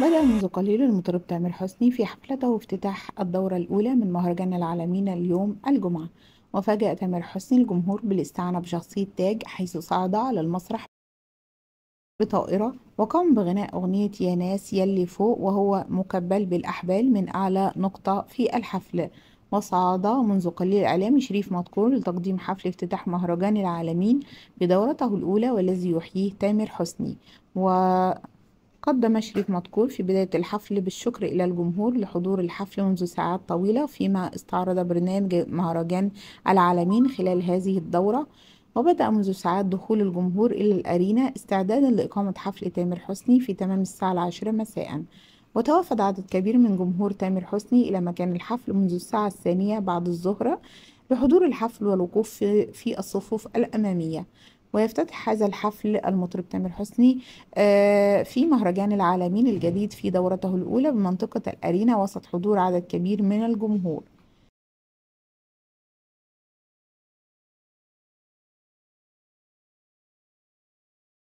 بدأ منذ قليل المطرب تامر حسني في حفلته افتتاح الدورة الأولى من مهرجان العالمين اليوم الجمعة وفاجأ تامر حسني الجمهور بالاستعانة بشخصية تاج حيث صعد على المسرح بطائرة وقام بغناء أغنية يا ناس يلي فوق وهو مكبل بالأحبال من أعلى نقطة في الحفل وصعد منذ قليل إعلامي شريف مدكور لتقديم حفل افتتاح مهرجان العالمين بدورته الأولى والذي يحييه تامر حسني و قدم شريف مدكور في بداية الحفل بالشكر إلى الجمهور لحضور الحفل منذ ساعات طويلة فيما استعرض برنامج مهرجان العالمين خلال هذه الدورة وبدأ منذ ساعات دخول الجمهور إلى الأرينا استعدادا لإقامة حفل تامر حسني في تمام الساعة العاشرة مساءً وتوافد عدد كبير من جمهور تامر حسني إلى مكان الحفل منذ الساعة الثانية بعد الظهر لحضور الحفل والوقوف في الصفوف الأمامية ويفتتح هذا الحفل المطرب تامر حسني آه، في مهرجان العالمين الجديد في دورته الأولى بمنطقة الأرينا وسط حضور عدد كبير من الجمهور